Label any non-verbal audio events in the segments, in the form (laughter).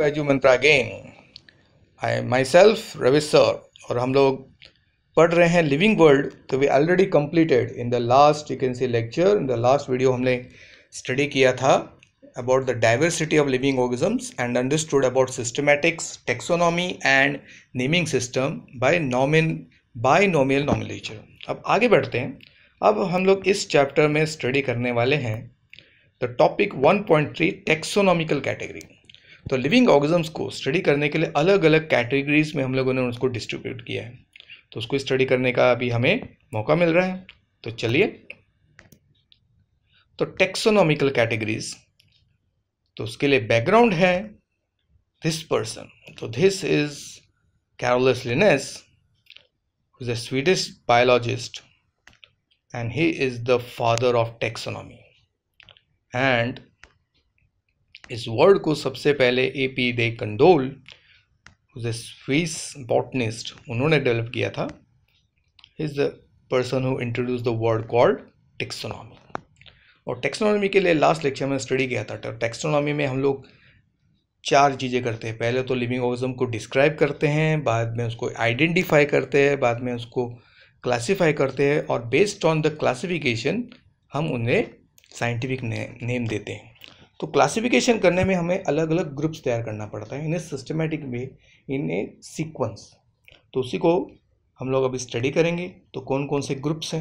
वैजू मंत्रा again I myself Ravi sir और हम लोग पढ़ रहे हैं लिविंग वर्ल्ड तो we already completed in the last you can see lecture in the last video हमने स्टडी किया था about the diversity of living organisms and understood about systematics taxonomy and naming system binomial binomial nomenclature अब आगे बढ़ते हैं अब हम लोग इस चैप्टर में स्टडी करने वाले हैं the topic one point three taxonomical category तो लिविंग ऑर्गेजम्स को स्टडी करने के लिए अलग अलग कैटेगरीज में हम लोगों ने उसको डिस्ट्रीब्यूट किया है तो उसको स्टडी करने का अभी हमें मौका मिल रहा है तो चलिए तो टेक्सोनॉमिकल कैटेगरीज तो उसके लिए बैकग्राउंड है दिस पर्सन तो this is Carolus Linnaeus is is Swedish biologist and he is the father of taxonomy and इस वर्ड को सबसे पहले A P de Candolle Swiss botanist उन्होंने डेवलप किया था is the person who introduce the word called taxonomy और taxonomy के लिए लास्ट लेक्चर में स्टडी किया था तो टेक्सोनॉमी में हम लोग चार चीज़ें करते हैं पहले तो लिविंग ऑर्गेनिज्म को डिस्क्राइब करते हैं बाद में उसको आइडेंटिफाई करते हैं बाद में उसको क्लासिफाई करते हैं और बेस्ड ऑन द क्लासिफिकेशन हम उन्हें साइंटिफिक नेम देते हैं तो क्लासिफिकेशन करने में हमें अलग अलग ग्रुप्स तैयार करना पड़ता है इन a systematic way in A sequence तो उसी को हम लोग अभी स्टडी करेंगे तो कौन कौन से ग्रुप्स हैं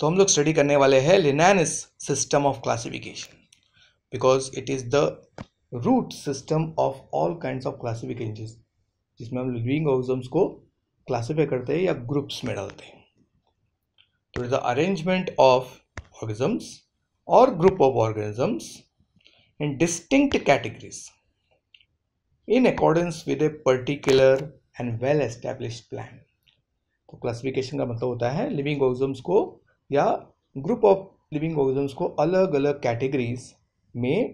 तो हम लोग स्टडी करने वाले हैं Linnaeus system of classification because it is the root system of all kind of classification जिसमें हम लिविंग ऑर्गजम्स को क्लासीफाई करते हैं या ग्रुप्स में डालते हैं तो is the arrangement of organisms or group of organisms in distinct categories in accordance with a particular and well establish plan तो क्लासिफिकेशन का मतलब होता है लिविंग ऑर्गेनिजम्स को या ग्रुप ऑफ लिविंग ऑर्गेनिजम्स को अलग अलग कैटेगरीज में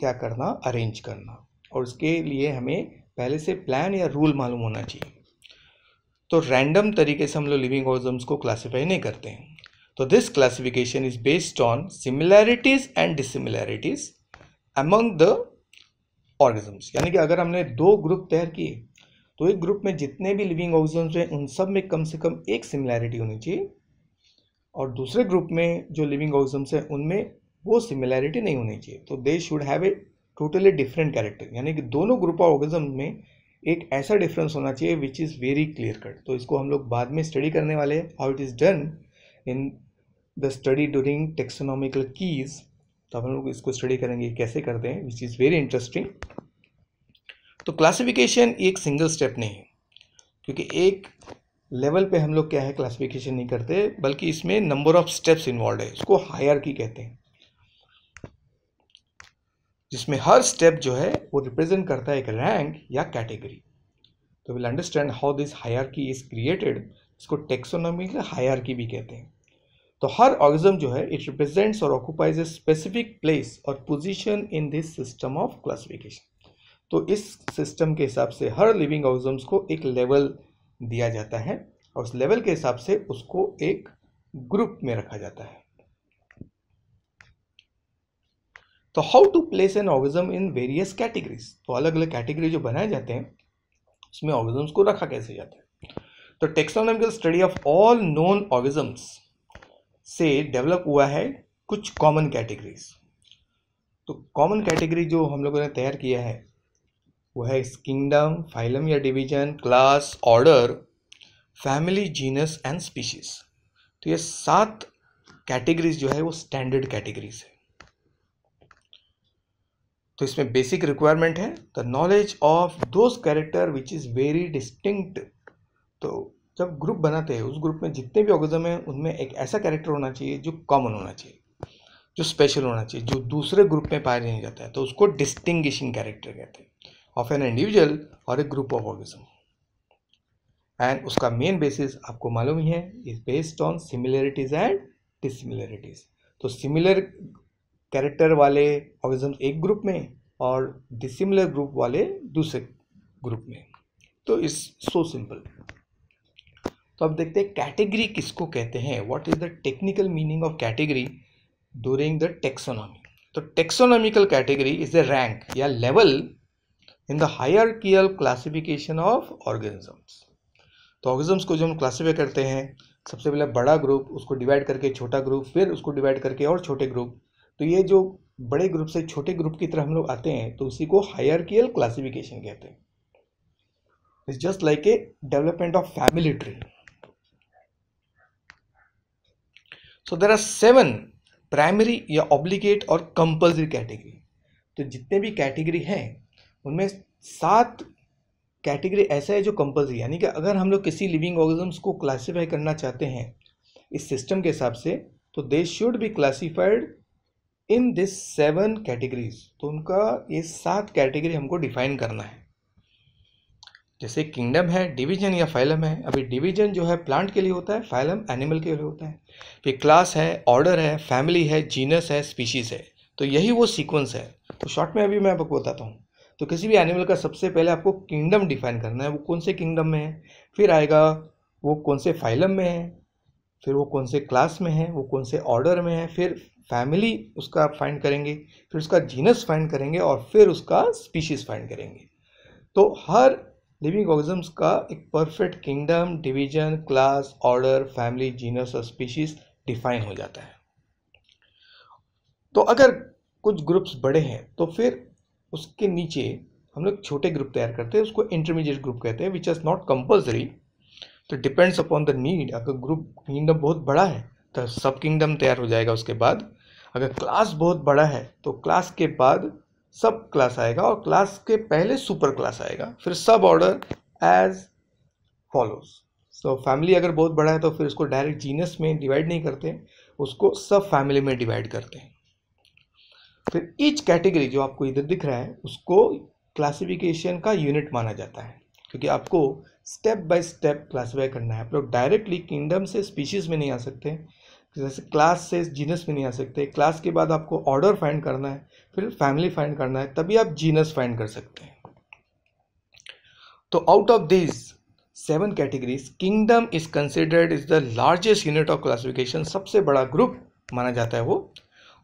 क्या करना अरेंज करना और उसके लिए हमें पहले से प्लान या रूल मालूम होना चाहिए तो रैंडम तरीके से हम लोग लिविंग ऑर्गेनिजम्स को क्लासीफाई नहीं करते हैं तो this classification is based on similarities and dissimilarities among the organisms यानी कि अगर हमने दो ग्रुप तैयार किए तो एक ग्रुप में जितने भी लिविंग ऑर्गेजम्स हैं उन सब में कम से कम एक सिमिलैरिटी होनी चाहिए और दूसरे ग्रुप में जो लिविंग ऑर्गेजम्स हैं उनमें वो सिमिलैरिटी नहीं होनी चाहिए तो they should have a totally different character यानी कि दोनों ग्रुप ऑफ ऑर्गेजम में एक ऐसा डिफरेंस होना चाहिए which is very clear cut तो इसको हम लोग बाद में स्टडी करने वाले हैं how it is done in the study during taxonomical keys तो हम लोग इसको स्टडी करेंगे कैसे करते हैं विच इज़ वेरी इंटरेस्टिंग तो क्लासिफिकेशन एक सिंगल स्टेप नहीं है क्योंकि एक लेवल पे हम लोग क्या है क्लासिफिकेशन नहीं करते बल्कि इसमें नंबर ऑफ स्टेप्स इन्वॉल्व है इसको हायर की कहते हैं जिसमें हर स्टेप जो है वो रिप्रेजेंट करता है एक रैंक या कैटेगरी तो will understand how this hierarchy is created इसको हायर की भी कहते हैं तो हर ऑर्गेजम जो है इट रिप्रेजेंट्स और ऑक्यूपाइज ए स्पेसिफिक प्लेस और position in this system of classification तो इस सिस्टम के हिसाब से हर लिविंग ऑर्गेजम्स को एक लेवल दिया जाता है और उस लेवल के हिसाब से उसको एक ग्रुप में रखा जाता है तो how to place an organism in various categories तो अलग अलग कैटेगरी जो बनाए जाते हैं उसमें ऑर्गेजम्स को रखा कैसे जाता है तो taxonomical study of all known organisms से डेवलप हुआ है कुछ कॉमन कैटेगरीज तो कॉमन कैटेगरी जो हम लोगों ने तैयार किया है वो है किंगडम फाइलम या division class order family genus and species तो ये सात कैटेगरीज जो है वो स्टैंडर्ड कैटेगरीज है तो इसमें बेसिक रिक्वायरमेंट है the knowledge of those character which is very distinct तो जब ग्रुप बनाते हैं उस ग्रुप में जितने भी ऑर्गेजम हैं उनमें एक ऐसा कैरेक्टर होना चाहिए जो कॉमन होना चाहिए जो स्पेशल होना चाहिए जो दूसरे ग्रुप में पाया नहीं जाता है तो उसको डिस्टिंग्विशिंग कैरेक्टर कहते हैं ऑफ एन इंडिविजुअल और a group of organism and उसका मेन बेसिस आपको मालूम ही है is based on similarities and dissimilarities तो सिमिलर कैरेक्टर वाले ऑर्गेजम एक ग्रुप में और डिसिमिलर ग्रुप वाले दूसरे ग्रुप में तो इट्स सो सिंपल तो अब देखते हैं कैटेगरी किसको कहते हैं what is the technical meaning of category during the taxonomy तो taxonomical category is the rank या level in the hierarchical classification of organisms तो ऑर्गेनिजम्स को जो हम क्लासीफाई करते हैं सबसे पहले बड़ा ग्रुप उसको डिवाइड करके छोटा ग्रुप फिर उसको डिवाइड करके और छोटे ग्रुप तो ये जो बड़े ग्रुप से छोटे ग्रुप की तरह हम लोग आते हैं तो उसी को हायर क्लासिफिकेशन कहते हैं it's just like a development of family tree so there are seven primary या ऑब्लिगेट और कंपल्सरी कैटेगरी तो जितने भी कैटेगरी हैं उनमें सात कैटेगरी ऐसा है जो कंपल्सरी यानी कि अगर हम लोग किसी लिविंग ऑर्गेजम्स को क्लासीफाई करना चाहते हैं इस सिस्टम के हिसाब से तो they should be classified in this seven categories तो उनका ये सात कैटेगरी हमको डिफाइन करना है जैसे किंगडम है डिवीजन या फाइलम है अभी डिवीजन जो है प्लांट के लिए होता है फाइलम एनिमल के लिए होता है फिर क्लास है ऑर्डर है फैमिली है जीनस है स्पीशीज़ है तो यही वो सीक्वेंस है तो शॉर्ट में अभी मैं आपको बताता हूँ तो किसी भी एनिमल का सबसे पहले आपको किंगडम डिफाइन करना है वो कौन से किंगडम में है फिर आएगा वो कौन से फाइलम में है फिर वो कौन से क्लास में है वो कौन से ऑर्डर में है फिर फैमिली उसका आप फाइंड करेंगे फिर उसका जीनस फाइंड करेंगे और फिर उसका स्पीशीज़ फाइंड करेंगे तो हर लिविंग ऑर्गेजम्स का एक perfect kingdom division class order family genus और स्पीशीज डिफाइन हो जाता है तो अगर कुछ ग्रुप्स बड़े हैं तो फिर उसके नीचे हम लोग छोटे ग्रुप तैयार करते हैं उसको इंटरमीडिएट ग्रुप कहते हैं विच इज़ नॉट कंपल्सरी तो डिपेंड्स अपॉन द नीड अगर ग्रुप किंगडम बहुत बड़ा है तो सब किंगडम तैयार हो जाएगा उसके बाद अगर क्लास बहुत बड़ा है तो क्लास के बाद सब क्लास आएगा और क्लास के पहले सुपर क्लास आएगा फिर suborder as follows so family अगर बहुत बड़ा है तो फिर उसको डायरेक्ट जीनस में डिवाइड नहीं करते उसको सब फैमिली में डिवाइड करते हैं फिर ईच कैटेगरी जो आपको इधर दिख रहा है उसको क्लासिफिकेशन का यूनिट माना जाता है क्योंकि आपको स्टेप बाय स्टेप क्लासीफाई करना है आप लोग डायरेक्टली किंगडम से स्पीशीज़ में नहीं आ सकते जैसे क्लास से जीनस में नहीं आ सकते क्लास के बाद आपको ऑर्डर फाइंड करना है फिर फैमिली फाइंड करना है तभी आप जीनस फाइंड कर सकते हैं तो out of this seven categories kingdom is considered is the largest unit of classification सबसे बड़ा ग्रुप माना जाता है वो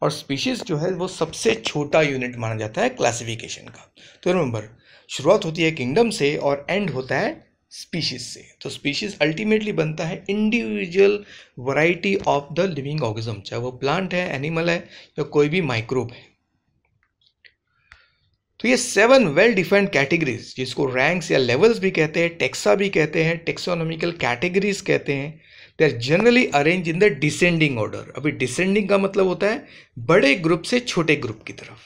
और स्पीशीज जो है वो सबसे छोटा यूनिट माना जाता है क्लासिफिकेशन का तो रिमेंबर शुरुआत होती है किंगडम से और एंड होता है स्पीशीज से तो स्पीशीज अल्टीमेटली बनता है individual variety of the living organism चाहे वो प्लांट है एनिमल है या कोई भी माइक्रोब है तो ये सेवन वेल डिफाइंड कैटेगरीज जिसको रैंक्स या लेवल्स भी कहते हैं टेक्सा भी कहते हैं टेक्सोनॉमिकल कैटेगरीज कहते हैं they are generally arrange in the descending order अभी डिसेंडिंग का मतलब होता है बड़े ग्रुप से छोटे ग्रुप की तरफ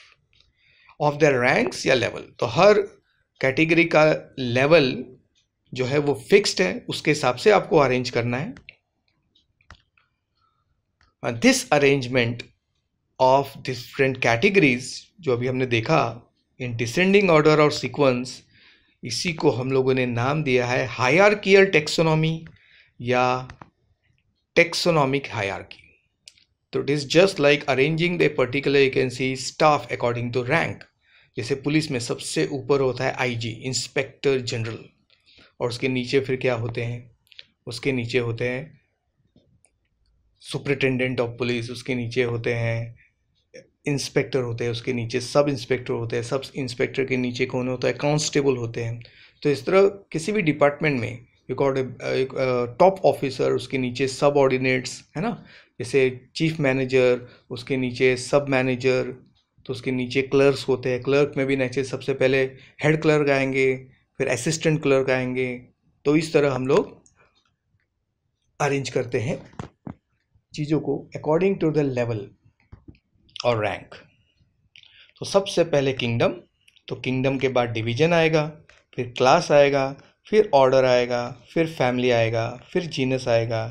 ऑफ द रैंक्स या लेवल तो हर कैटेगरी का लेवल जो है वो फिक्स्ड है उसके हिसाब से आपको अरेंज करना है this arrangement of different categories जो अभी हमने देखा इन डिसेंडिंग ऑर्डर और सीक्वेंस इसी को हम लोगों ने नाम दिया है हायरकियल टेक्सोनॉमी या टेक्सोनॉमिक हायरकी तो it is just like arranging the particular vacancy staff according to rank जैसे पुलिस में सबसे ऊपर होता है आईजी इंस्पेक्टर जनरल और उसके नीचे फिर क्या होते हैं उसके नीचे होते हैं सुपरिटेंडेंट ऑफ पुलिस उसके नीचे होते हैं इंस्पेक्टर होते हैं उसके नीचे सब इंस्पेक्टर होते हैं सब इंस्पेक्टर के नीचे कौन होता है कांस्टेबल होते हैं तो इस तरह किसी भी डिपार्टमेंट में यू गॉट टॉप ऑफिसर उसके नीचे सब ऑर्डिनेट्स है ना जैसे चीफ मैनेजर उसके नीचे सब मैनेजर तो उसके नीचे क्लर्क्स होते हैं क्लर्क में भी नीचे सबसे पहले हेड क्लर्क आएंगे फिर असिस्टेंट क्लर्क आएंगे तो इस तरह हम लोग अरेंज करते हैं चीज़ों को अकॉर्डिंग टू द लेवल और रैंक तो सबसे पहले किंगडम तो किंगडम के बाद डिवीजन आएगा फिर क्लास आएगा फिर ऑर्डर आएगा फिर फैमिली आएगा फिर जीनस आएगा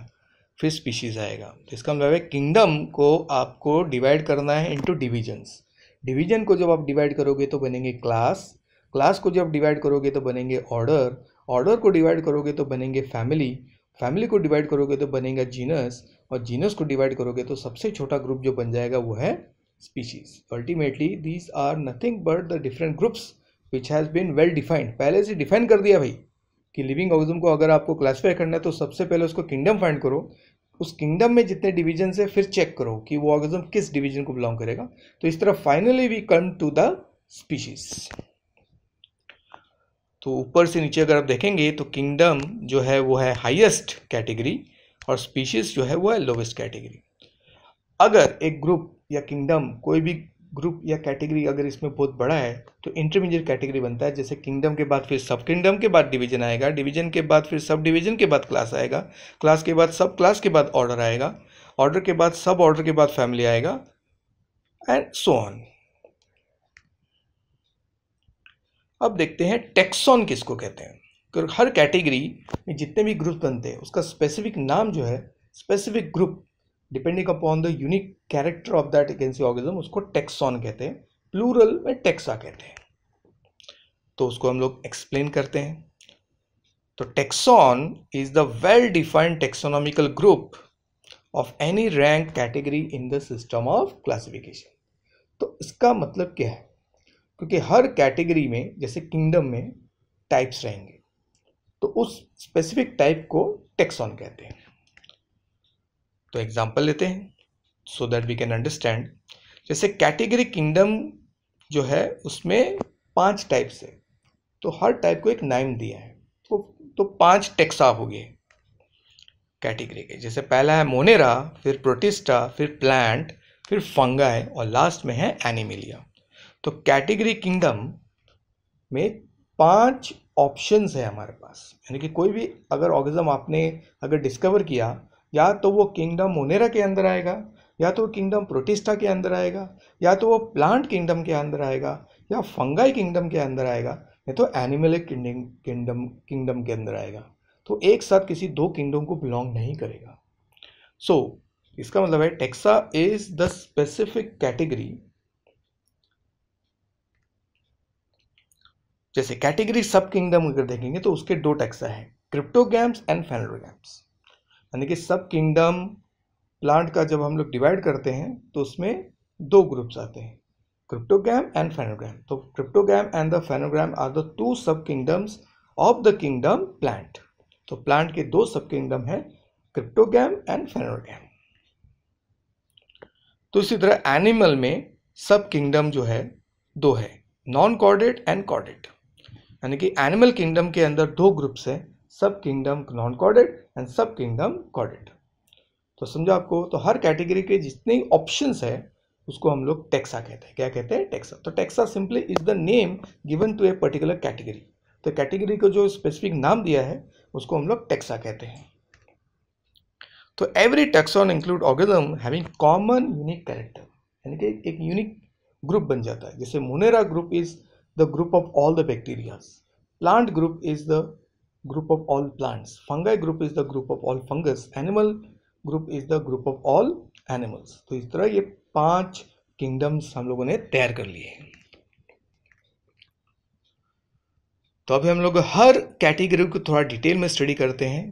फिर स्पीशीज़ आएगा तो इसका मतलब है किंगडम को आपको डिवाइड करना है इनटू डिवीजन्स डिवीजन को जब आप डिवाइड करोगे तो बनेंगे क्लास क्लास को जब डिवाइड करोगे तो बनेंगे ऑर्डर ऑर्डर को डिवाइड करोगे तो बनेंगे फैमिली फैमिली को डिवाइड करोगे तो बनेगा जीनस और जीनस को डिवाइड करोगे तो सबसे छोटा ग्रुप जो बन जाएगा वो है species ultimately these are nothing but the different groups which has been well defined पहले से डिफाइन कर दिया भाई कि लिविंग ऑर्गेजम को अगर आपको क्लासीफाई करना है तो सबसे पहले उसको किंगडम फाइंड करो उस किंगडम में जितने डिवीजन है फिर चेक करो कि वो ऑर्गेजम किस डिवीजन को बिलोंग करेगा तो इस तरह finally we come to the species तो ऊपर से नीचे अगर आप देखेंगे तो किंगडम जो है वो है हाइएस्ट कैटेगरी और स्पीशीज जो है वो है लोवेस्ट कैटेगरी अगर एक ग्रुप या किंगडम कोई भी ग्रुप या कैटेगरी अगर इसमें बहुत बड़ा है तो इंटरमीडिएट कैटेगरी बनता है जैसे किंगडम के बाद फिर सब किंगडम के बाद डिवीजन आएगा डिवीजन के बाद फिर सब डिवीजन के बाद क्लास आएगा क्लास के बाद सब क्लास के बाद ऑर्डर आएगा ऑर्डर के बाद सब ऑर्डर के बाद फैमिली आएगा एंड सो ऑन अब देखते हैं टेक्सॉन किसको कहते हैं हर कैटेगरी में जितने भी ग्रुप बनते हैं उसका स्पेसिफिक नाम जो है specific group depending upon the unique character of that agency organism उसको टेक्सॉन कहते हैं प्लूरल में टेक्सा कहते हैं तो उसको हम लोग एक्सप्लेन करते हैं तो taxon is the well defined taxonomical group of any rank category in the system of classification तो इसका मतलब क्या है क्योंकि हर कैटेगरी में जैसे किंगडम में टाइप्स रहेंगे तो उस स्पेसिफिक टाइप को टेक्सॉन कहते हैं तो एग्जाम्पल लेते हैं so that we can understand जैसे कैटेगरी किंगडम जो है उसमें पांच टाइप्स है तो हर टाइप को एक नाइम दिया है तो, तो पांच टेक्सा हो गए कैटेगरी के जैसे पहला है मोनेरा फिर प्रोटिस्टा फिर प्लांट फिर फंगा है और लास्ट में है एनिमिलिया तो कैटेगरी किंगडम में पांच ऑप्शंस है हमारे पास यानी कि कोई भी अगर ऑर्गेजम आपने अगर डिस्कवर किया या तो वो किंगडम मोनेरा के अंदर आएगा या तो वो किंगडम प्रोटिस्टा के अंदर आएगा या तो वो प्लांट किंगडम के अंदर आएगा या फंगाई किंगडम के अंदर आएगा या तो एनिमल किंगडम किंगडम के अंदर आएगा तो एक साथ किसी दो किंगडम को बिलोंग नहीं करेगा सो so, इसका मतलब है taxa is the specific category जैसे कैटेगरी सब किंगडम अगर देखेंगे तो उसके दो टैक्सा है क्रिप्टोगैम्स एंड फेनोग्राम्स यानी कि सब किंगडम प्लांट का जब हम लोग डिवाइड करते हैं तो उसमें दो ग्रुप्स आते हैं क्रिप्टोग्राम एंड फेनोग्राम तो cryptogam and the phanerogam are the two sub kingdoms of the kingdom plant तो प्लांट के दो सब किंगडम हैं क्रिप्टोग्राम एंड फेनोग्राम तो इसी तरह एनिमल में सब किंगडम जो है दो है नॉन कॉर्डेट एंड कॉर्डेट यानी कि एनिमल किंगडम के अंदर दो ग्रुप्स हैं sub kingdom non chordate and sub kingdom chordate तो समझो आपको तो हर कैटेगरी के जितने ऑप्शंस है उसको हम लोग टैक्सा कहते हैं क्या कहते हैं टैक्सा तो taxa simply is the name given to a particular category तो कैटेगरी को जो स्पेसिफिक नाम दिया है उसको हम लोग टैक्सा कहते हैं तो every taxon include organism having common unique character यानी कि एक यूनिक ग्रुप बन जाता है जैसे Monera group is the group of all the bacterias plant group is the group of all plants fungi group is the group of all fungus animal group is the group of all animals तो इस तरह ये पांच kingdoms हम लोगों ने तैयार कर लिए तो अभी हम लोग हर कैटेगरी को थोड़ा डिटेल में स्टडी करते हैं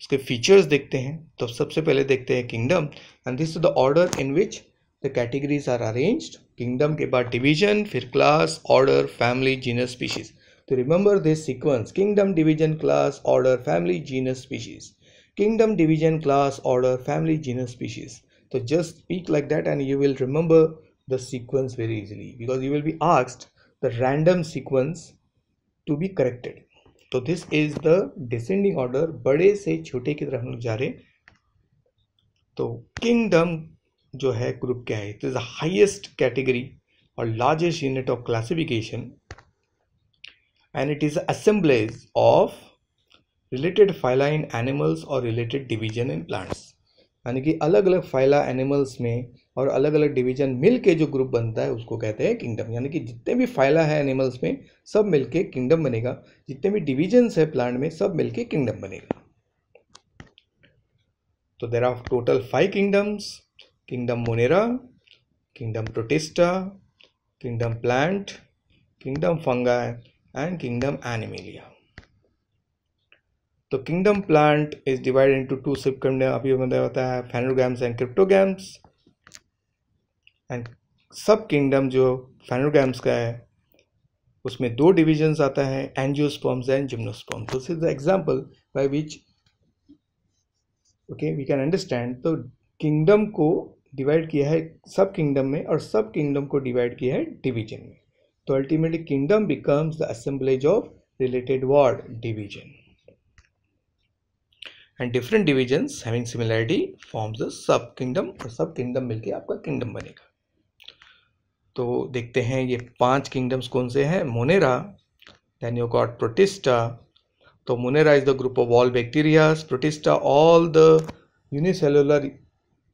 उसके फीचर्स देखते हैं तो सबसे पहले देखते हैं kingdom and this is the order in which the categories are arranged kingdom के बाद डिवीजन फिर class order family genus species तो remember this sequence kingdom division class order family genus species kingdom division class order family genus species तो just speak like that and you will remember the sequence very easily because you will be asked the random sequence to be corrected तो this is the descending order बड़े से छोटे की तरफ हम जा रहे तो किंगडम जो है ग्रुप क्या है it is the highest category और largest unit of classification and it is assemblage of related phyla in animals और रिलेटेड डिवीजन इन प्लांट्स यानी कि अलग अलग फाइला एनिमल्स में और अलग अलग डिवीजन मिल के जो ग्रुप बनता है उसको कहते हैं किंगडम यानी कि जितने भी फाइला है एनिमल्स में सब मिल के किंगडम बनेगा जितने भी डिवीजन्स है प्लांट में सब मिल के किंगडम बनेगा तो there are total five kingdoms kingdom Monera kingdom Protista kingdom plant kingdom fungi and kingdom animalia. तो kingdom plant is divided into two सिप करने अभी मतलब होता है phanerogams and cryptogams and sub kingdom जो फेनोग्राम्स का है उसमें दो डिविजन्स आता है angiosperms and gymnosperms this is the example by which okay we can understand तो किंगडम को डिवाइड किया है सब किंगडम में और सब किंगडम को डिवाइड किया है डिवीजन में तो ultimately kingdom becomes the assemblage of related word division. And different divisions having similarity forms sub kingdom और सब किंगडम मिलकर आपका किंगडम बनेगा तो देखते हैं ये पांच किंगडम्स कौन से हैं Monera then you got Protista तो Monera is the group of all bacterias Protista all the unicellular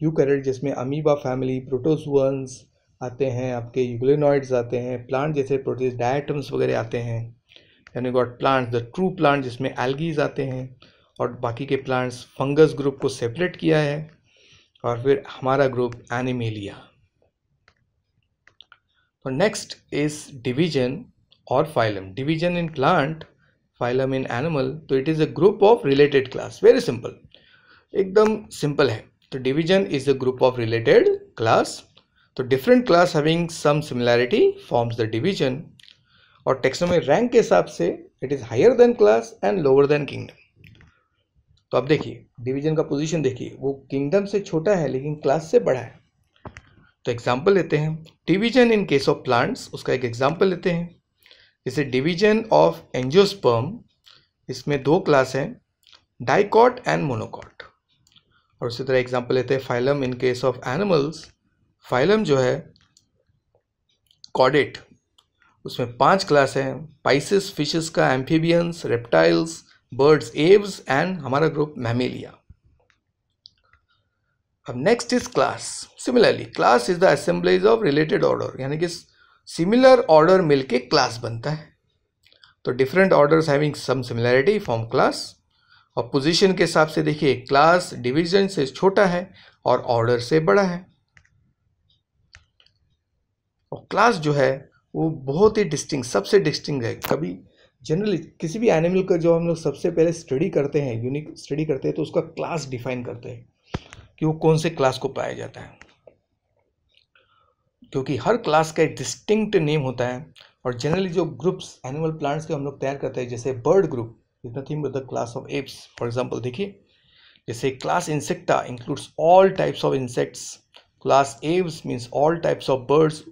eukaryote जिसमें अमीबा फैमिली प्रोटोजुअन्स आते हैं आपके यूगलिनॉइड्स आते हैं प्लांट जैसे प्रोटीन डायटम्स वगैरह आते हैं यानी got plants the true plant जिसमें एल्गीज आते हैं और बाकी के प्लांट्स फंगस ग्रुप को सेपरेट किया है और फिर हमारा ग्रुप एनिमेलिया तो नेक्स्ट इज डिवीजन और phylum division in plant phylum in animal तो it is a group of related class very simple एकदम सिंपल है तो division is a group of related class तो different class having some similarity forms the division और taxonomy rank के हिसाब से it is higher than class and lower than kingdom तो अब देखिए डिवीजन का पोजीशन देखिए वो किंगडम से छोटा है लेकिन क्लास से बड़ा है तो एग्जाम्पल लेते हैं division in case of plants उसका एक एग्जाम्पल लेते हैं जैसे डिवीजन ऑफ एंजियोस्पर्म इसमें दो क्लास हैं डाइकॉट एंड मोनोकॉट और उसी तरह एग्जाम्पल लेते हैं phylum in case of animals phylum जो है कॉडेट उसमें पांच क्लास हैं पाइसिस फिशेस का amphibians reptiles birds Aves and हमारा ग्रुप मैमिलिया अब next is class similarly class is the assemblies of related order यानी कि सिमिलर ऑर्डर मिलके क्लास बनता है तो different orders having some similarity form class और पोजीशन के हिसाब से देखिए क्लास डिवीजन से छोटा है और ऑर्डर से बड़ा है और क्लास जो है वो बहुत ही डिस्टिंग सबसे डिस्टिंग है कभी जनरली किसी भी एनिमल का जो हम लोग सबसे पहले स्टडी करते हैं यूनिक स्टडी करते हैं तो उसका क्लास डिफाइन करते हैं कि वो कौन से क्लास को पाया जाता है क्योंकि हर क्लास का एक डिस्टिंक्ट नेम होता है और जनरली जो ग्रुप्स एनिमल प्लांट्स के हम लोग तैयार करते हैं जैसे bird group is nothing but the class of Aves for example देखिए जैसे class Insecta includes all types of insects class Aves means all types of birds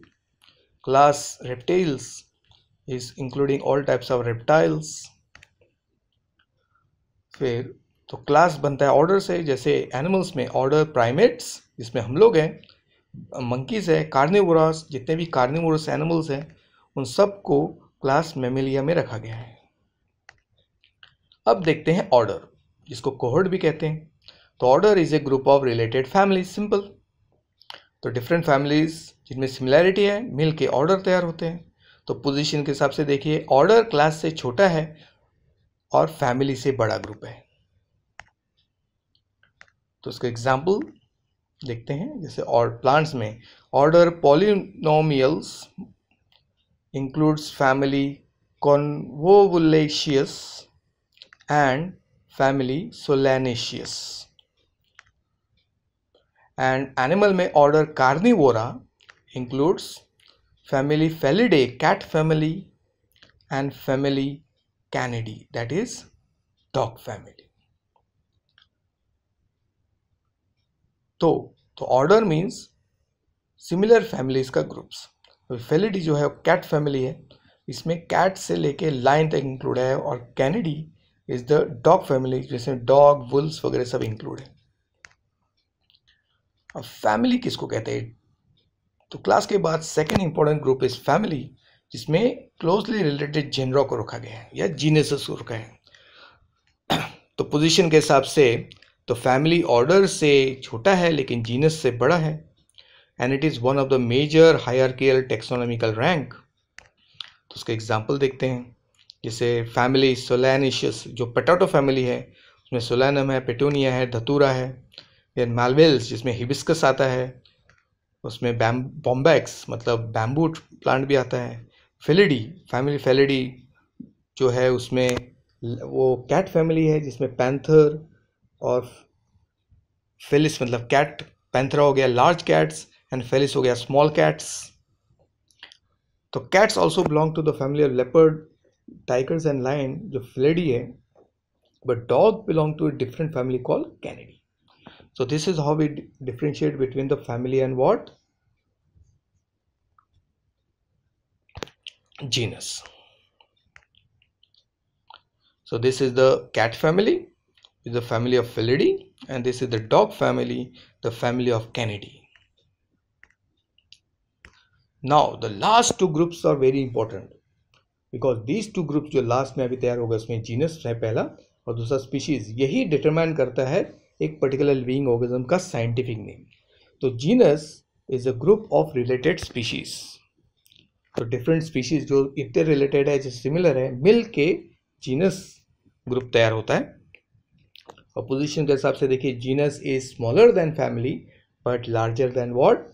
class reptiles is including all types of reptiles फिर तो class बनता है order से जैसे animals में order primates जिसमें हम लोग हैं मंकीज है कार्निवोरास जितने भी कार्निवोरस एनिमल्स हैं उन सबको क्लास मेमिलिया में रखा गया है अब देखते हैं ऑर्डर जिसको कोहर्ड भी कहते हैं तो order is a group of related family simple तो डिफरेंट फैमिलीज़ जिनमें सिमिलैरिटी है मिल के ऑर्डर तैयार होते हैं तो पोजीशन के हिसाब से देखिए ऑर्डर क्लास से छोटा है और फैमिली से बड़ा ग्रुप है तो उसको एग्जाम्पल देखते हैं जैसे और प्लांट्स में order Polemoniales includes family Convolvulaceae and family Solanaceae and animal में order Carnivora includes family Felidae, cat family, and family Canidae, that is dog family. तो तो ऑर्डर मीन्स सिमिलर फैमिलीज का ग्रुप्स फेलिडी तो जो है cat family है इसमें cat से लेके लाइन तक इंक्लूड है और Canidae is the dog family जिसमें डॉग वुल्स वगैरह सब इंक्लूड है अब फैमिली किसको कहते हैं तो क्लास के बाद second important group is family जिसमें क्लोजली रिलेटेड जेनरों को रखा गया है या जीनेस को रखा है (clears throat) तो पोजीशन के हिसाब से तो फैमिली ऑर्डर से छोटा है लेकिन जीनस से बड़ा है and it is one of the major hierarchical taxonomical rank तो उसके एग्जाम्पल देखते हैं जैसे फैमिली सोलैनिशियस जो पटाटो फैमिली है उसमें सोलैनम है पेटोनिया है धतूरा है देन मालवेल्स जिसमें हिबिस्कस आता है उसमें बैम बॉम्बैक्स मतलब बैम्बू प्लांट भी आता है फेलेडी फैमिली फेलेडी जो है उसमें वो कैट फैमिली है जिसमें पैंथर और फेलिस मतलब कैट पैंथरा हो गया लार्ज कैट्स एंड फेलिस हो गया स्मॉल कैट्स तो cats also belong to the family of leopard tigers and lion जो फ्लेडी है but dog belong to different family call Canidae So this is how we differentiate between the family and what? Genus. So this is the cat family, is the family of Felidae and this is the dog family, the family of Canidae. Now the last two groups are very important because these two groups, जो last में अभी तैयार होगा genus genus है पहला और दूसरा species यही डिटरमाइन करता है एक पर्टिकुलर लिविंग ऑर्गेजम का साइंटिफिक नेम तो genus is a group of related species तो डिफरेंट स्पीशीज जो इतने रिलेटेड है जो सिमिलर है मिल के जीनस ग्रुप तैयार होता है और पोजिशन के हिसाब से देखिए genus is smaller than family but larger than what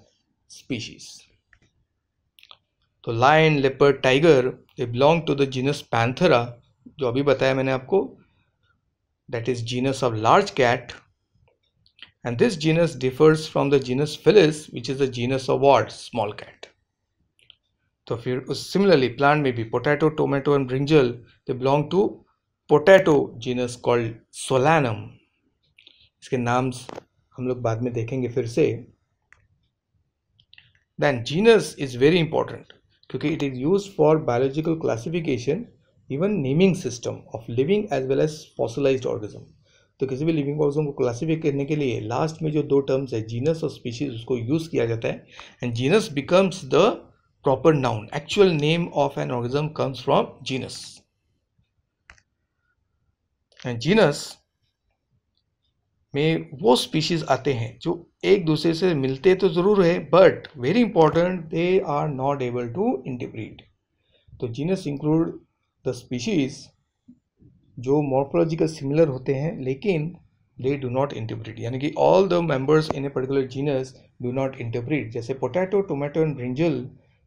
species तो lion leopard tiger they belong to the genus Panthera जो अभी बताया मैंने आपको that is genus of large cat and this genus differs from the genus Phyllis, which is the genus of what? Small cat. So similarly, plant may be potato, tomato, and brinjal. They belong to potato genus called Solanum. इसके नाम्स हम लोग बाद में Then genus is very important because it is used for biological classification, even naming system of living as well as fossilized organism. तो किसी भी living organism को classify करने के लिए लास्ट में जो दो टर्म्स है जीनस और स्पीशीज उसको यूज़ किया जाता है and genus becomes the proper noun actual name of an organism comes from genus and genus में वो स्पीशीज आते हैं जो एक दूसरे से मिलते तो ज़रूर है but very important they are not able to interpret तो जीनस इंक्लूड द स्पीशीज़ जो मॉर्फोलॉजिकल सिमिलर होते हैं लेकिन दे डू नॉट इंटरप्रिट यानी कि all the members in a particular genus do not interpret जैसे potato tomato and brinjal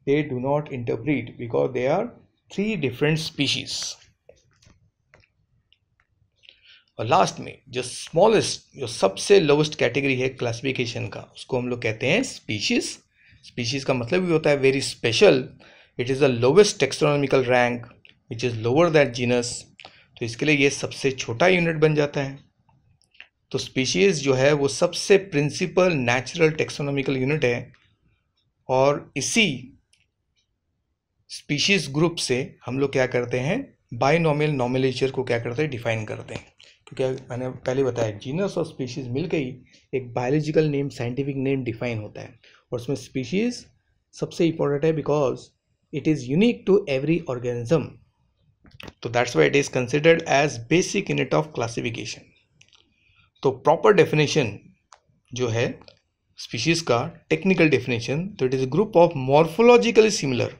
they do not interpret because they are three different species और last में जो smallest जो सबसे लोवेस्ट कैटेगरी है classification का उसको हम लोग कहते हैं स्पीशीज स्पीशीज का मतलब भी होता है very special it is the lowest taxonomical rank which is lower that genus तो इसके लिए ये सबसे छोटा यूनिट बन जाता है तो स्पीशीज़ जो है वो सबसे प्रिंसिपल नेचुरल टेक्सोनॉमिकल यूनिट है और इसी स्पीशीज़ ग्रुप से हम लोग क्या करते हैं बाइनॉमियल नॉमिलेचर को क्या करते हैं डिफाइन करते हैं क्योंकि मैंने पहले बताया जीनस और स्पीशीज़ मिलकर ही एक biological name scientific name define होता है और उसमें स्पीशीज़ सबसे इम्पोर्टेंट है because it is unique to every organism तो that's why it is considered as basic unit of classification तो प्रॉपर डेफिनेशन जो है स्पीशीज़ का टेक्निकल डेफिनेशन तो it is group of morphologically similar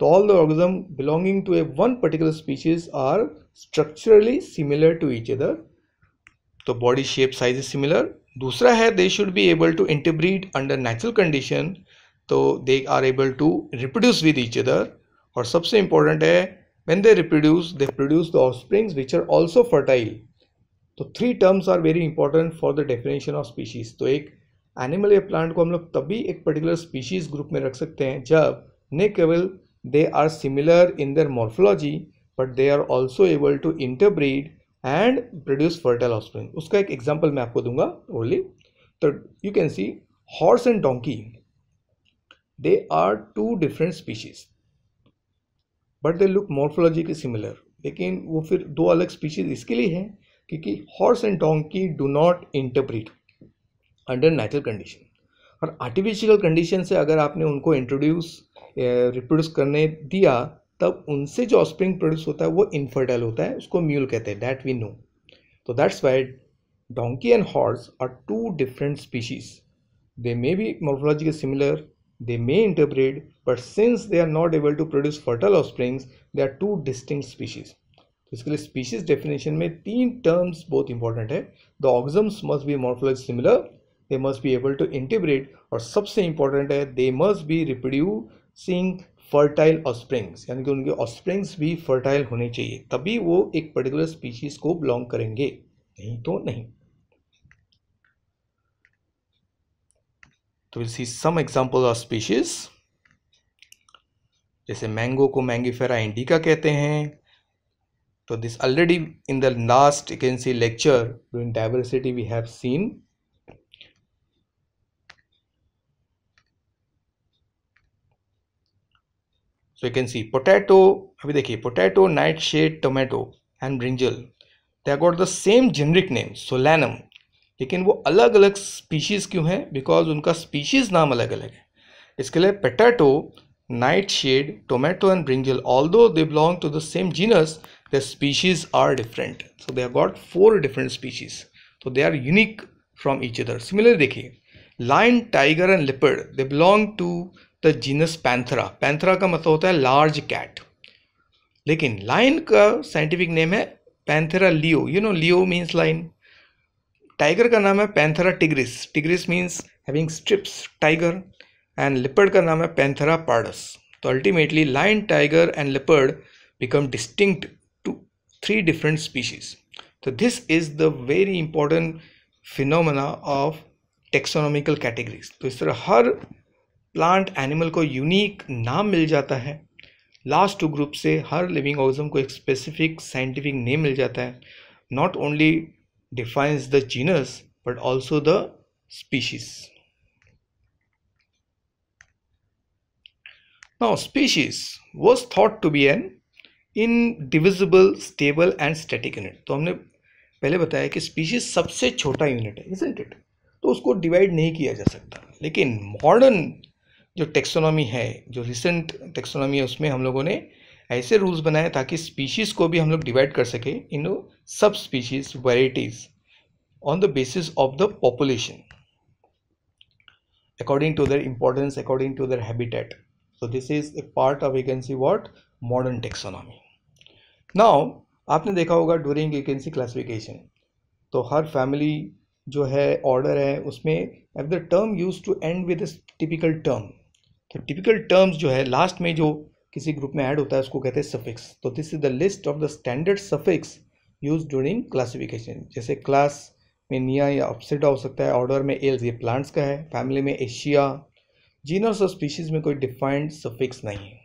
तो all the organism belonging to a one particular species are structurally similar to each other तो body shape size is similar दूसरा है they should be able to interbreed under natural condition तो they are able to reproduce with each other और सबसे important है When they reproduce, they produce the offsprings which are also fertile. तो three terms are very important for the definition of species तो एक animal या plant को हम लोग तभी एक पर्टिकुलर स्पीशीज ग्रुप में रख सकते हैं जब न केवल they are similar in their morphology but they are also able to interbreed and produce fertile offspring उसका एक एग्जाम्पल मैं आपको दूंगा ओनली तो you can see horse and donkey they are two different species but they look morphologically similar लेकिन वो फिर दो अलग स्पीशीज इसके लिए है क्योंकि horse and donkey do not interpret under natural condition और आर्टिफिशियल कंडीशन से अगर आपने उनको इंट्रोड्यूस रिप्रोड्यूस करने दिया तब उनसे जो ऑस्प्रिंग प्रोड्यूस होता है वो इनफर्टाइल होता है उसको म्यूल कहते हैं दैट वी नो तो that's why donkey and horse are two different species they may be morphologically similar They may interbreed, but since they are not able to produce fertile offsprings they are two distinct species. इसके लिए species definition में तीन terms बहुत important है the organisms must be morphology similar they must be able to interbreed और सबसे important है they must be reproducing fertile offsprings यानी कि उनके ऑस्प्रिंग्स भी फर्टाइल होने चाहिए तभी वो एक पर्टिकुलर स्पीशीज़ को बिलोंग करेंगे नहीं तो नहीं तो will see some example of species जैसे मैंगो को मैंगीफेरा इंडिका कहते हैं तो this already in the last you can see lecture in diversity we have seen so you can see potato अभी देखिए potato nightshade tomato and brinjal they are got the same generic name Solanum लेकिन वो अलग अलग species क्यों हैं because उनका species नाम अलग अलग है इसके लिए potato nightshade tomato and brinjal although they belong to the same genus the species are different so they are got four different species तो they are unique from each other similar देखिए lion tiger and leopard they belong to the genus Panthera Panthera का मतलब होता है large cat लेकिन lion का scientific name है Panthera leo you know leo means lion tiger का नाम है Panthera tigris tigris means having stripes tiger and leopard का नाम है पैंथरा पार्डस तो ultimately lion tiger and leopard become distinct to three different species तो this is the very important phenomena of taxonomical categories तो इस तरह हर plant animal को यूनिक नाम मिल जाता है लास्ट टू ग्रुप से हर लिविंग ऑर्गेनिज्म को एक स्पेसिफिक साइंटिफिक नेम मिल जाता है not only defines the genus but also the species. Now species was thought to be an indivisible stable and static unit तो हमने पहले बताया कि स्पीशीज सबसे छोटा यूनिट है इजेंट इट तो उसको डिवाइड नहीं किया जा सकता लेकिन मॉडर्न जो टेक्सोनॉमी है जो रिसेंट टेक्सोनॉमी है उसमें हम लोगों ने ऐसे रूल्स बनाए ताकि स्पीशीज़ को भी हम लोग डिवाइड कर सके इन सब species varieties on the basis of the population according to their importance according to their habitat so this is a part of you can see what modern taxonomy now आपने देखा होगा during you can see classification तो हर family जो है order है उसमें F the term use to end with typical term तो टिपिकल टर्म्स जो है लास्ट में जो किसी ग्रुप में ऐड होता है उसको कहते हैं सफिक्स तो this is the list of the standard suffix use during classification जैसे क्लास में निया या ऑप्सिडा हो सकता है ऑर्डर में एल्स ये प्लांट्स का है फैमिली में एशिया जीनस और स्पीशीज में कोई डिफाइंड सफिक्स नहीं है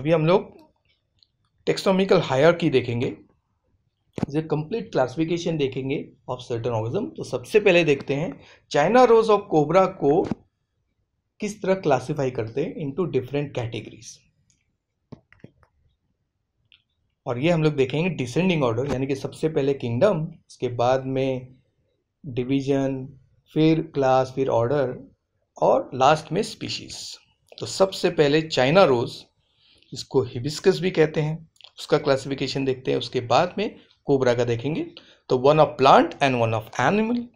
अभी हम लोग टेक्सोमिकल हायर की देखेंगे जो कंप्लीट क्लासिफिकेशन देखेंगे ऑफ सर्टन ऑर्गेजम तो सबसे पहले देखते हैं चाइना रोज ऑफ कोबरा को किस तरह क्लासिफाई करते हैं इनटू डिफरेंट कैटेगरीज और ये हम लोग देखेंगे डिसेंडिंग ऑर्डर यानी कि सबसे पहले किंगडम उसके बाद में डिवीजन फिर क्लास फिर ऑर्डर और लास्ट में स्पीशीज तो सबसे पहले चाइना रोज़ इसको हिबिस्कस भी कहते हैं उसका क्लासिफिकेशन देखते हैं उसके बाद में कोबरा का देखेंगे तो one of plant and one of animal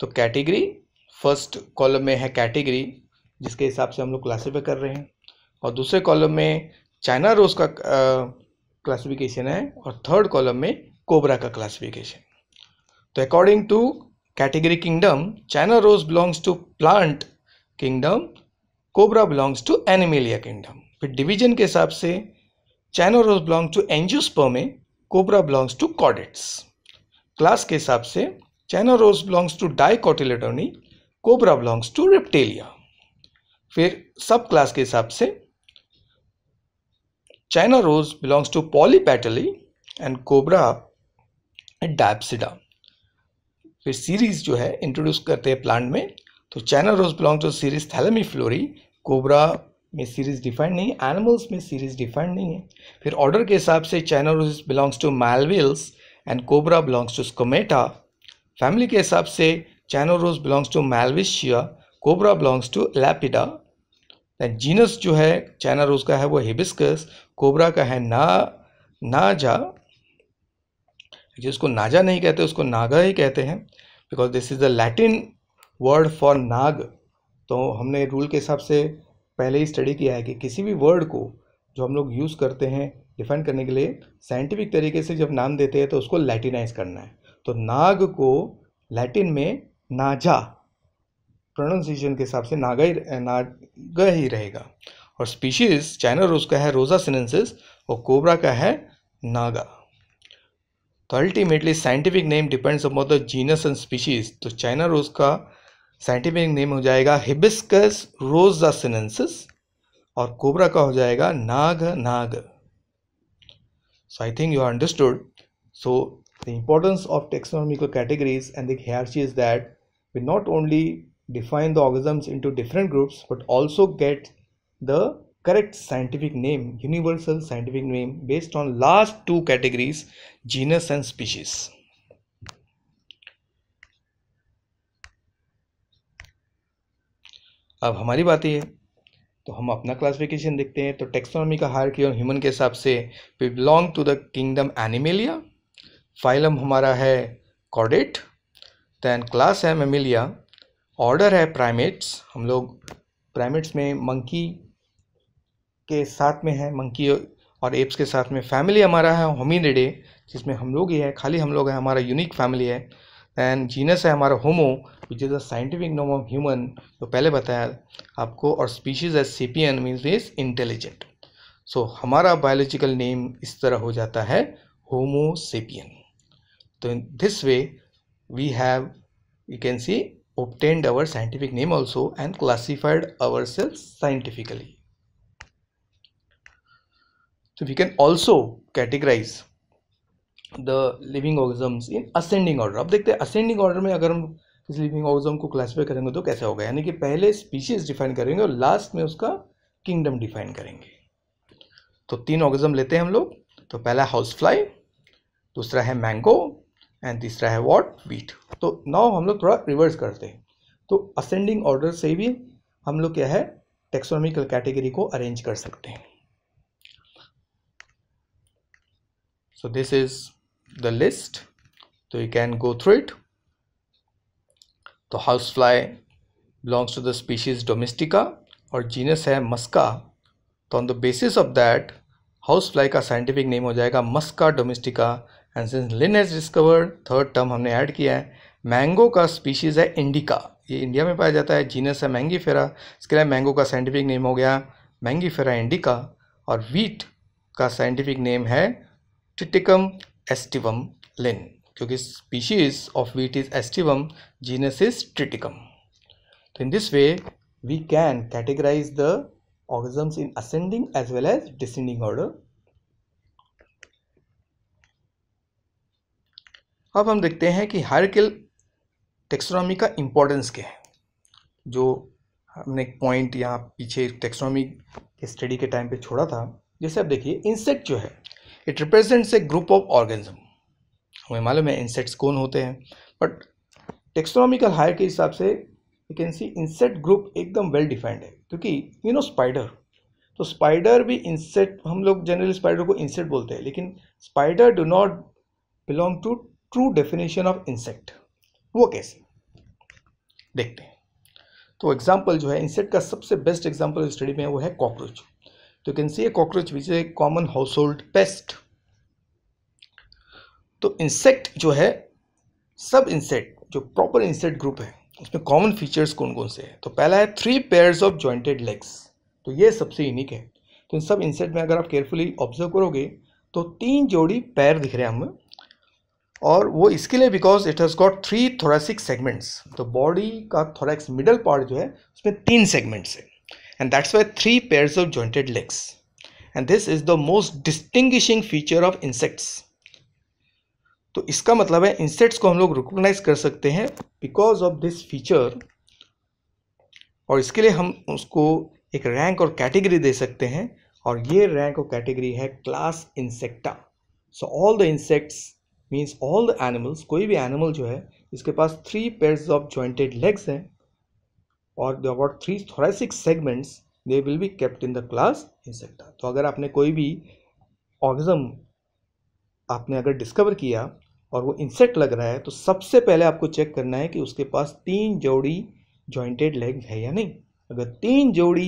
तो कैटेगरी फर्स्ट कॉलम में है कैटेगरी जिसके हिसाब से हम लोग क्लासीफाई कर रहे हैं और दूसरे कॉलम में चाइना रोज का क्लासिफिकेशन है और थर्ड कॉलम में कोबरा का क्लासिफिकेशन तो according to category kingdom China rose belongs to plant kingdom cobra belongs to Animalia kingdom फिर डिवीजन के हिसाब से China rose belongs to Angiospermae cobra belongs to chordates class के हिसाब से China rose belongs to Cotyledonae cobra belongs to Reptilia फिर subclass के हिसाब से China rose belongs to Polypetalae and cobra Diapsida फिर सीरीज जो है इंट्रोड्यूस करते हैं प्लांट में तो China rose belong to series Thalamiflorae cobra में सीरीज डिफाइंड नहीं है एनिमल्स में सीरीज डिफाइंड नहीं है फिर ऑर्डर के हिसाब से China rose belongs to Malvales and cobra belongs to Squamata family के हिसाब से rose belongs to Malvaceae cobra belongs to Elapidae then genus जो है चाइना रोज का है वो हिबिस्कस कोबरा का है ना नाजा जिसको नाजा नहीं कहते उसको नागा ही कहते हैं because this is the Latin word for nag तो हमने रूल के हिसाब से पहले ही स्टडी किया है कि किसी भी वर्ड को जो हम लोग यूज़ करते हैं डिफाइन करने के लिए साइंटिफिक तरीके से जब नाम देते हैं तो उसको लैटिनाइज करना है तो नाग को लैटिन में नाजा प्रोनाउंसिएशन के हिसाब से नागा ही नागा ही रहेगा और स्पीशीज चाइना रोज का है रोजा सिनेंसिस और कोबरा का है नागा तो ultimately scientific name depends upon the genus and species तो चाइना रोज का साइंटिफिक नेम हो जाएगा हिबिस्कस रोजा सिनेंसिस और कोबरा का हो जाएगा नाग नाग so I think you are understood so the importance of taxonomical categories and the is that we not only define the organisms into different groups but also get the correct scientific name universal scientific name based on last two categories genus and species अब हमारी बात ये तो हम अपना classification देखते हैं तो टेक्सोनॉमी का हायर और ह्यूमन के हिसाब से we belong to the kingdom Animalia phylum हमारा है कॉडेट दैन क्लास है मेमिलिया ऑर्डर है प्राइमेट्स हम लोग प्राइमेट्स में मंकी के साथ में है मंकी और एप्स के साथ में फैमिली हमारा है होमिनिडे जिसमें हम लोग ही है खाली हम लोग हैं हमारा यूनिक फैमिली है दैन जीनस है हमारा Homo which is the scientific name of human जो पहले बताया आपको और स्पीशीज़ है sapien means is intelligent so हमारा बायोलॉजिकल नेम इस तरह हो जाता है होमोसेपियन तो in this way we have you can see obtained our scientific name also and classified ourselves scientifically so we can also categorize the living organisms in ascending order अब देखते हैं ascending order में अगर हम किसी living orgasm को classify करेंगे तो कैसे होगा यानी कि पहले स्पीशीज डिफाइन करेंगे और लास्ट में उसका किंगडम डिफाइन करेंगे तो तीन ऑर्गजम लेते हैं हम लोग तो पहला हाउस फ्लाई दूसरा है मैंगो एंड तीसरा है वॉट बीट तो नाउ हम लोग थोड़ा रिवर्स करते हैं तो असेंडिंग ऑर्डर से भी हम लोग क्या है टेक्सोनॉमिकल कैटेगरी को अरेंज कर सकते हैं so this is the list तो you can go through it तो housefly belongs to the species domestica और जीनस है मस्का तो on the basis of that housefly का साइंटिफिक नेम हो जाएगा Musca domestica and since Linn discovered third term हमने add किया है मैंगो का स्पीशीज़ है इंडिका ये इंडिया में पाया जाता है जीनस है मैंगी फेरा इसके लिए मैंगो का साइंटिफिक नेम हो गया मैंगी फेरा इंडिका और वीट का साइंटिफिक नेम है टिटिकम एस्टिवम लिन क्योंकि species of wheat is aestivum genus is Triticum तो in this way we can categorize the organisms in ascending as well as descending order अब हम देखते हैं कि हायरकल टेक्सोनॉमी का इम्पोर्टेंस क्या है जो हमने एक पॉइंट यहाँ पीछे टेक्सोनॉमी के स्टडी के टाइम पे छोड़ा था जैसे आप देखिए इंसेक्ट जो है it represents a group of organism हमें मालूम है इंसेक्ट्स कौन होते हैं बट टेक्सोनॉमिकल हायर के हिसाब से you can see insect group एकदम वेल डिफाइंड है क्योंकि यू नो स्पाइडर तो स्पाइडर भी इंसेक्ट हम लोग जनरली स्पाइडर को इंसेक्ट बोलते हैं लेकिन spider do not belong to true definition of insect वो कैसे देखते हैं तो एग्जाम्पल जो है इंसेक्ट का सबसे बेस्ट एग्जाम्पल स्टडी में वो है कॉकरोच तो can see a cockroach which is a common household pest तो इंसेक्ट जो है सब इंसेक्ट जो प्रॉपर इंसेक्ट ग्रुप है उसमें कॉमन फीचर्स कौन कौन से हैं तो पहला है three pairs of jointed legs तो ये सबसे यूनिक है तो इन सब इंसेक्ट में अगर आप केयरफुली ऑब्जर्व करोगे तो तीन जोड़ी पैर दिख रहे हैं हमें और वो इसके लिए because it has got three thoracic segments तो बॉडी का थोरेक्स मिडल पार्ट जो है उसमें तीन सेगमेंट्स है and that's why three pairs of jointed legs and this is the most distinguishing feature of insects तो इसका मतलब है इंसेक्ट्स को हम लोग रिकोगनाइज कर सकते हैं बिकॉज ऑफ दिस फीचर और इसके लिए हम उसको एक रैंक और कैटेगरी दे सकते हैं और ये रैंक और कैटेगरी है class Insecta so all the insects means all the animals कोई भी एनिमल जो है इसके पास three pairs of jointed legs हैं और they about three thoracic segments they will be kept in the class Insecta तो अगर आपने कोई भी ऑर्गिज्म आपने अगर डिस्कवर किया और वो इंसेक्ट लग रहा है तो सबसे पहले आपको चेक करना है कि उसके पास तीन जोड़ी जॉइंटेड लेग है या नहीं अगर तीन जोड़ी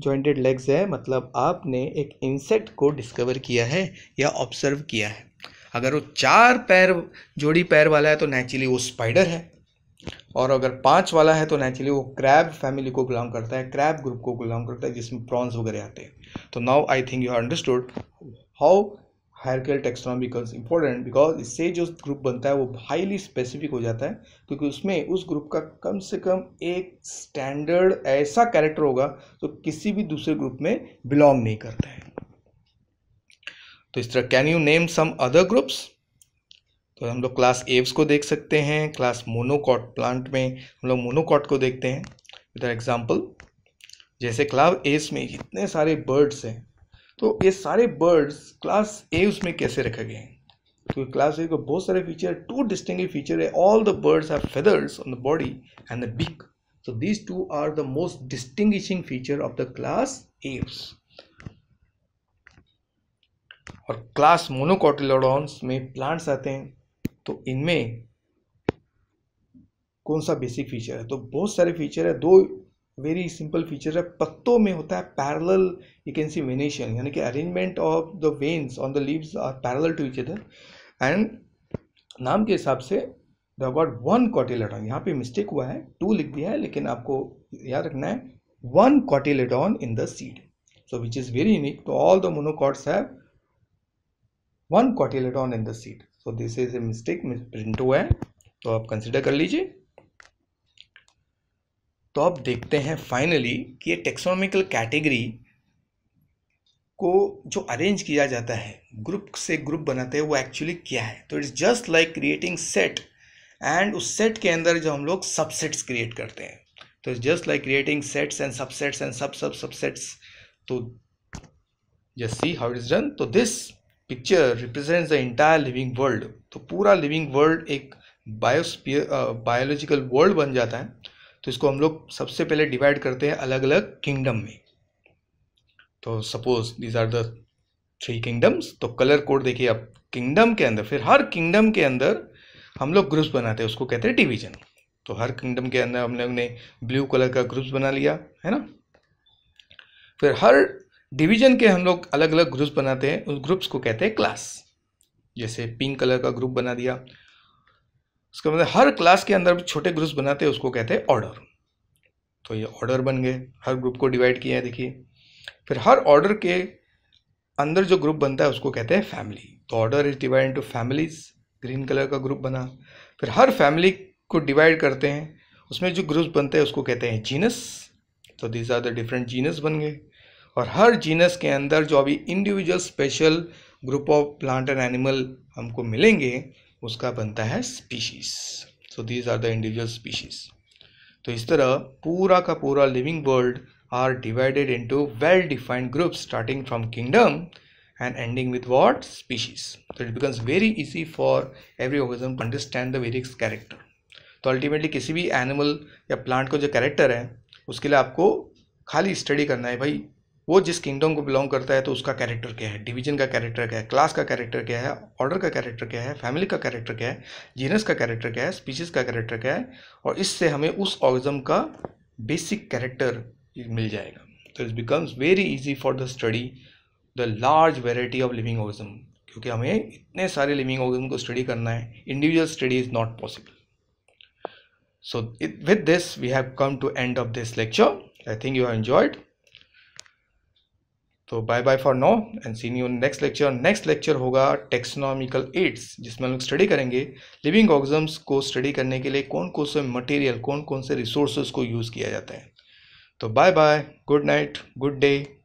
जॉइंटेड लेग्स है मतलब आपने एक इंसेक्ट को डिस्कवर किया है या ऑब्जर्व किया है अगर वो चार पैर जोड़ी पैर वाला है तो नेचुरली वो स्पाइडर है और अगर पांच वाला है तो नेचुरली वो क्रैब फैमिली को बिलोंग करता है क्रैब ग्रुप को बिलोंग करता है जिसमें प्रॉन्स वगैरह आते हैं तो now I think you have understood how hierarchical taxonomy becomes important because इससे जो ग्रुप बनता है वो हाईली स्पेसिफिक हो जाता है क्योंकि उसमें उस ग्रुप का कम से कम एक स्टैंडर्ड ऐसा कैरेक्टर होगा जो तो किसी भी दूसरे ग्रुप में बिलोंग नहीं करता है तो इस तरह can you name some other groups तो हम लोग क्लास एव्स को देख सकते हैं क्लास मोनोकॉट प्लांट में हम लोग मोनोकॉट को देखते हैं विद एग्जाम्पल जैसे क्लास एव्स में इतने सारे बर्ड्स हैं तो ये सारे बर्ड्स क्लास एव्स में कैसे रखे गए हैं क्योंकि क्लास ए को बहुत सारे फीचर टू डिस्टिंग फीचर है all the birds have feathers on the body and the beak so these two are the most distinct feature of the class Aves और क्लास मोनोकोटिलोडॉन्स में प्लांट्स आते हैं तो इनमें कौन सा बेसिक फीचर है तो बहुत सारे फीचर है दो वेरी सिंपल फीचर है पत्तों में होता है parallel you can see venation यानी कि arrangement of the veins on the leaves are parallel to each other and नाम के हिसाब से द वर्ड वन कॉटिलेडॉन यहाँ पे मिस्टेक हुआ है टू लिख दिया है लेकिन आपको याद रखना है one cotyledon in the seed so which is very unique to all the monocots have one cotyledon in the seed so this is a mistake print हुआ है तो आप कंसिडर कर लीजिए तो आप देखते हैं फाइनली कि ये टेक्सोनॉमिकल कैटेगरी को जो अरेंज किया जाता है ग्रुप से ग्रुप बनाते हैं वो एक्चुअली क्या है तो it's just like creating set and उस सेट के अंदर जो हम लोग सबसेट्स क्रिएट करते हैं तो it's just like creating sets and subsets and sub sub subsets तो just see how is done तो this picture represent the entire living world तो पूरा लिविंग वर्ल्ड एक बायोस्पियर बायोलॉजिकल वर्ल्ड बन जाता है तो इसको हम लोग सबसे पहले डिवाइड करते हैं अलग अलग किंगडम में तो suppose these are the three kingdoms तो कलर कोड देखिए आप किंगडम के अंदर फिर हर किंगडम के अंदर हम लोग ग्रुप्स बनाते हैं उसको कहते हैं डिवीजन तो हर किंगडम के अंदर हम लोग ने ब्लू कलर का ग्रुप्स बना लिया है ना फिर हर डिवीजन के हम लोग अलग अलग ग्रुप्स बनाते हैं उस ग्रुप्स को कहते हैं क्लास जैसे पिंक कलर का ग्रुप बना दिया उसका मतलब हर क्लास के अंदर छोटे ग्रुप्स बनाते हैं उसको कहते हैं ऑर्डर तो ये ऑर्डर बन गए हर ग्रुप को डिवाइड किया है देखिए फिर हर ऑर्डर के अंदर जो ग्रुप बनता है उसको कहते हैं फैमिली तो order is divide into families green colour का ग्रुप बना फिर हर फैमिली को डिवाइड करते हैं उसमें जो ग्रुप्स बनते हैं उसको कहते हैं जीनस तो these are the different genus बन गए और हर जीनस के अंदर जो अभी individual special group of plant and animal हमको मिलेंगे उसका बनता है species so these are the individual species तो इस तरह पूरा का पूरा living world are divided into well defined group starting from kingdom and ending with what species तो it becomes very easy for every organism to understand the वेरिक्स character तो अल्टीमेटली किसी भी एनिमल या प्लांट का जो कैरेक्टर है उसके लिए आपको खाली स्टडी करना है भाई वो जिस किंगडम को बिलोंग करता है तो उसका कैरेक्टर क्या है डिवीजन का कैरेक्टर क्या है क्लास का कैरेक्टर क्या है ऑर्डर का कैरेक्टर क्या है फैमिली का कैरेक्टर क्या है जीनस का कैरेक्टर क्या है स्पीशीज का कैरेक्टर क्या है और इससे हमें उस ऑर्गिज्म का बेसिक कैरेक्टर मिल जाएगा तो it becomes very easy for the study the large variety of living organism क्योंकि हमें इतने सारे लिविंग ऑर्गिज्म को स्टडी करना है individual study is not possible so with this we have come to end of this lecture I think you have have तो bye bye for now and seen you next lecture next lecture होगा taxonomical aids जिसमें हम लोग study करेंगे living ऑर्गजम्स को study करने के लिए कौन कौन से मटेरियल कौन कौन से रिसोर्सेज को यूज़ किया जाता है तो bye bye good night good day